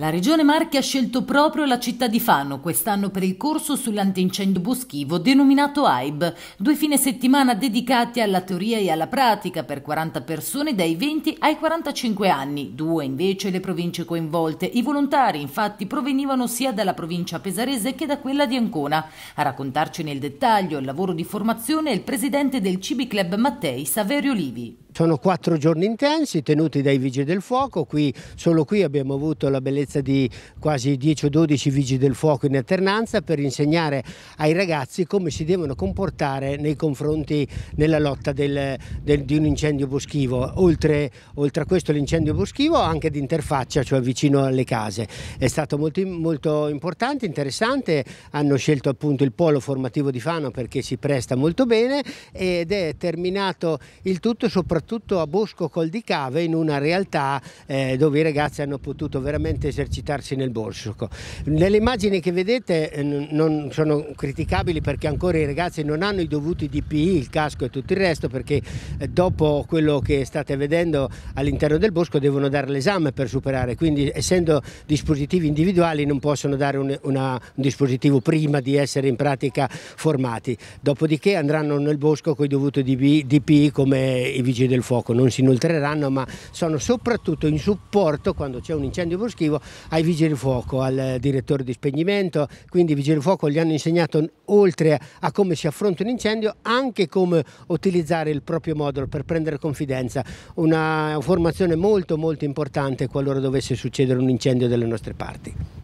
La Regione Marche ha scelto proprio la città di Fano quest'anno per il corso sull'antincendio boschivo denominato AIB, due fine settimana dedicati alla teoria e alla pratica per 40 persone dai 20 ai 45 anni, due invece le province coinvolte. I volontari infatti provenivano sia dalla provincia pesarese che da quella di Ancona. A raccontarci nel dettaglio il lavoro di formazione è il presidente del Cibi Club Mattei, Saverio Livi. Sono quattro giorni intensi tenuti dai Vigili del Fuoco, qui, solo qui abbiamo avuto la bellezza di quasi 10 o 12 Vigili del Fuoco in alternanza per insegnare ai ragazzi come si devono comportare nei confronti nella lotta del, del, di un incendio boschivo. Oltre, oltre a questo l'incendio boschivo anche di interfaccia, cioè vicino alle case. È stato molto, molto importante, interessante, hanno scelto appunto il polo formativo di Fano perché si presta molto bene ed è terminato il tutto soprattutto soprattutto a Bosco Col di Cave in una realtà eh, dove i ragazzi hanno potuto veramente esercitarsi nel bosco. Nelle immagini che vedete eh, non sono criticabili perché ancora i ragazzi non hanno i dovuti DPI, il casco e tutto il resto perché eh, dopo quello che state vedendo all'interno del bosco devono dare l'esame per superare, quindi essendo dispositivi individuali non possono dare un, una, un dispositivo prima di essere in pratica formati. Dopodiché andranno nel bosco con i dovuti DPI, DPI come i vigili del del fuoco non si inoltreranno ma sono soprattutto in supporto quando c'è un incendio boschivo ai vigili del fuoco, al direttore di spegnimento, quindi i vigili del fuoco gli hanno insegnato oltre a come si affronta un incendio anche come utilizzare il proprio modulo per prendere confidenza, una formazione molto molto importante qualora dovesse succedere un incendio dalle nostre parti.